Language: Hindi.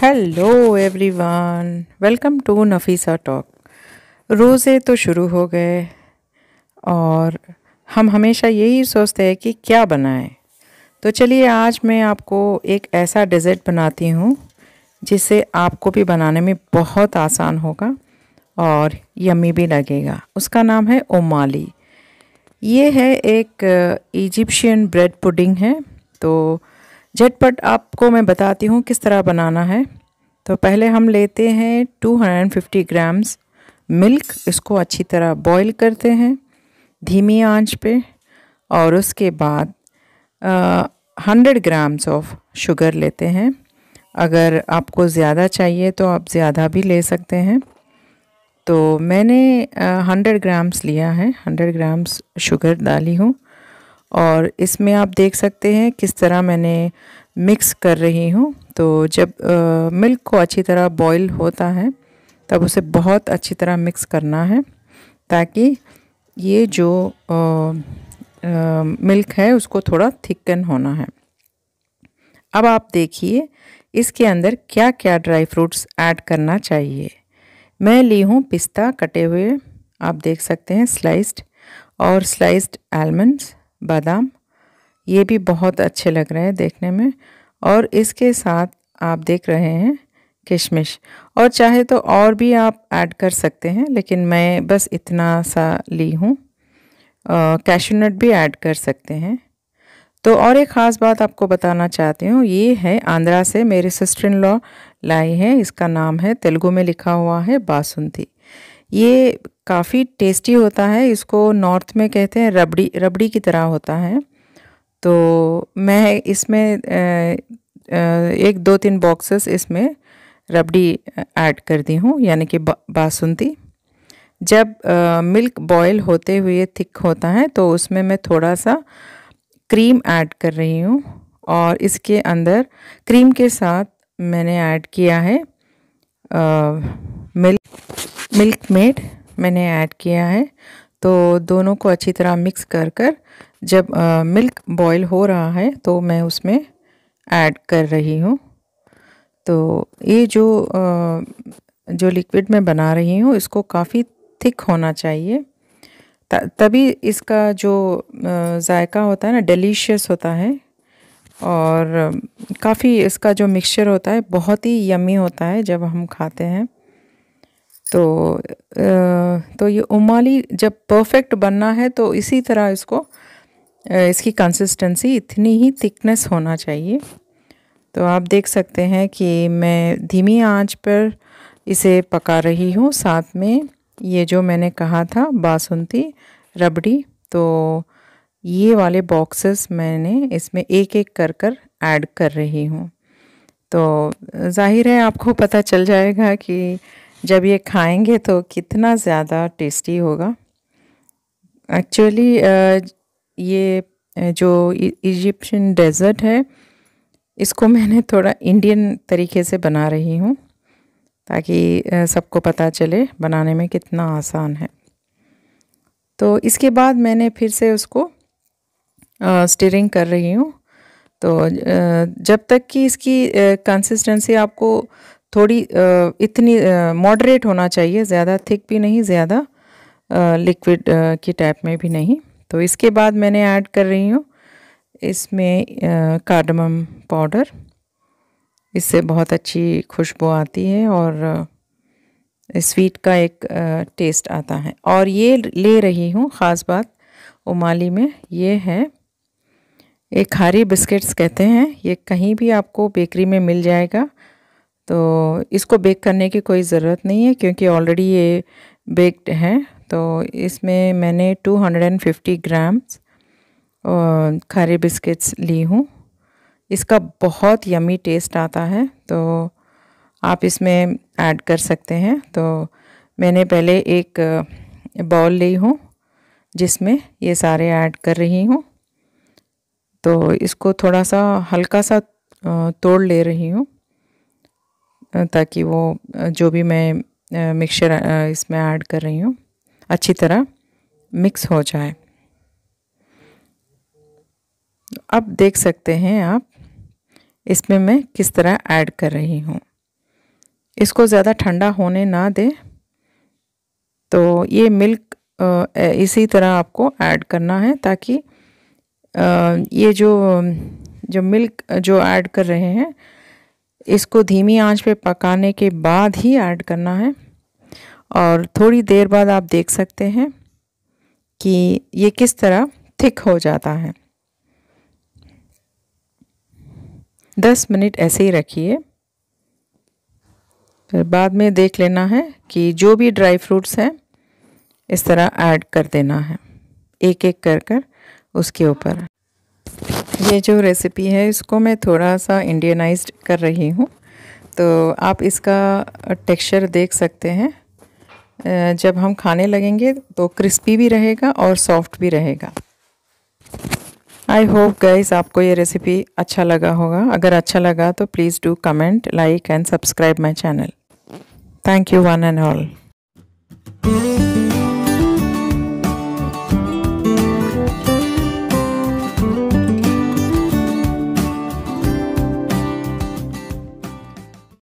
hello everyone welcome to Nafisa talk रोज़े तो शुरू हो गए और हम हमेशा यही सोचते हैं कि क्या बनाएं तो चलिए आज मैं आपको एक ऐसा डिज़र्ट बनाती हूँ जिसे आपको भी बनाने में बहुत आसान होगा और यम्मी भी लगेगा उसका नाम है ओमाली ये है एक इजिप्शियन ब्रेड पुडिंग है तो झटपट आपको मैं बताती हूँ किस तरह बनाना है तो पहले हम लेते हैं 250 ग्राम्स मिल्क इसको अच्छी तरह बॉईल करते हैं धीमी आंच पे और उसके बाद हंड्रेड ग्राम्स ऑफ शुगर लेते हैं अगर आपको ज़्यादा चाहिए तो आप ज़्यादा भी ले सकते हैं तो मैंने हंड्रेड ग्राम्स लिया है हंड्रेड ग्राम्स शुगर डाली हूँ और इसमें आप देख सकते हैं किस तरह मैंने मिक्स कर रही हूँ तो जब आ, मिल्क को अच्छी तरह बॉईल होता है तब उसे बहुत अच्छी तरह मिक्स करना है ताकि ये जो आ, आ, मिल्क है उसको थोड़ा थिकन होना है अब आप देखिए इसके अंदर क्या क्या ड्राई फ्रूट्स ऐड करना चाहिए मैं ली हूँ पिस्ता कटे हुए आप देख सकते हैं स्लाइस्ड और स्लाइस्ड आलमंड्स बादाम ये भी बहुत अच्छे लग रहे हैं देखने में और इसके साथ आप देख रहे हैं किशमिश और चाहे तो और भी आप ऐड कर सकते हैं लेकिन मैं बस इतना सा ली हूँ कैशोनट भी ऐड कर सकते हैं तो और एक ख़ास बात आपको बताना चाहती हूँ ये है आंध्रा से मेरे सिस्टर इन लॉ लाई है इसका नाम है तेलुगु में लिखा हुआ है बासुंती ये काफ़ी टेस्टी होता है इसको नॉर्थ में कहते हैं रबड़ी रबड़ी की तरह होता है तो मैं इसमें एक दो तीन बॉक्सेस इसमें रबड़ी ऐड कर दी हूँ यानी कि बासुंदी जब मिल्क बॉयल होते हुए थिक होता है तो उसमें मैं थोड़ा सा क्रीम ऐड कर रही हूँ और इसके अंदर क्रीम के साथ मैंने ऐड किया है मिल्क मिल्क मेड मैंने ऐड किया है तो दोनों को अच्छी तरह मिक्स कर कर जब आ, मिल्क बॉईल हो रहा है तो मैं उसमें ऐड कर रही हूँ तो ये जो आ, जो लिक्विड मैं बना रही हूँ इसको काफ़ी थिक होना चाहिए तभी इसका जो जायका होता है ना डिलीशियस होता है और काफ़ी इसका जो मिक्सचर होता है बहुत ही यमी होता है जब हम खाते हैं तो तो ये उमाली जब परफेक्ट बनना है तो इसी तरह इसको इसकी कंसिस्टेंसी इतनी ही थिकनेस होना चाहिए तो आप देख सकते हैं कि मैं धीमी आंच पर इसे पका रही हूँ साथ में ये जो मैंने कहा था बासुंती रबड़ी तो ये वाले बॉक्सेस मैंने इसमें एक एक कर कर ऐड कर रही हूँ तो जाहिर है आपको पता चल जाएगा कि जब ये खाएंगे तो कितना ज़्यादा टेस्टी होगा एक्चुअली ये जो इजिप्शियन डेजर्ट है इसको मैंने थोड़ा इंडियन तरीके से बना रही हूँ ताकि सबको पता चले बनाने में कितना आसान है तो इसके बाद मैंने फिर से उसको स्टिरिंग कर रही हूँ तो जब तक कि इसकी कंसिस्टेंसी आपको थोड़ी इतनी मॉडरेट होना चाहिए ज़्यादा थिक भी नहीं ज़्यादा लिक्विड की टाइप में भी नहीं तो इसके बाद मैंने ऐड कर रही हूँ इसमें कार्डमम पाउडर इससे बहुत अच्छी खुशबू आती है और स्वीट का एक टेस्ट आता है और ये ले रही हूँ ख़ास बात उमाली में ये है एक खारी बिस्किट्स कहते हैं ये कहीं भी आपको बेकरी में मिल जाएगा तो इसको बेक करने की कोई ज़रूरत नहीं है क्योंकि ऑलरेडी ये बेक्ड है तो इसमें मैंने 250 ग्राम्स खारे बिस्किट्स ली हूँ इसका बहुत यमी टेस्ट आता है तो आप इसमें ऐड कर सकते हैं तो मैंने पहले एक बाउल ली हूँ जिसमें ये सारे ऐड कर रही हूँ तो इसको थोड़ा सा हल्का सा तोड़ ले रही हूँ ताकि वो जो भी मैं मिक्सचर इसमें ऐड कर रही हूँ अच्छी तरह मिक्स हो जाए अब देख सकते हैं आप इसमें मैं किस तरह ऐड कर रही हूँ इसको ज़्यादा ठंडा होने ना दे तो ये मिल्क इसी तरह आपको ऐड करना है ताकि ये जो जो मिल्क जो ऐड कर रहे हैं इसको धीमी आंच पे पकाने के बाद ही ऐड करना है और थोड़ी देर बाद आप देख सकते हैं कि ये किस तरह थिक हो जाता है दस मिनट ऐसे ही रखिए फिर बाद में देख लेना है कि जो भी ड्राई फ्रूट्स हैं इस तरह ऐड कर देना है एक एक कर कर उसके ऊपर ये जो रेसिपी है इसको मैं थोड़ा सा इंडियनाइज कर रही हूँ तो आप इसका टेक्सचर देख सकते हैं जब हम खाने लगेंगे तो क्रिस्पी भी रहेगा और सॉफ्ट भी रहेगा आई होप गाइज आपको ये रेसिपी अच्छा लगा होगा अगर अच्छा लगा तो please do comment like and subscribe my channel thank you one and all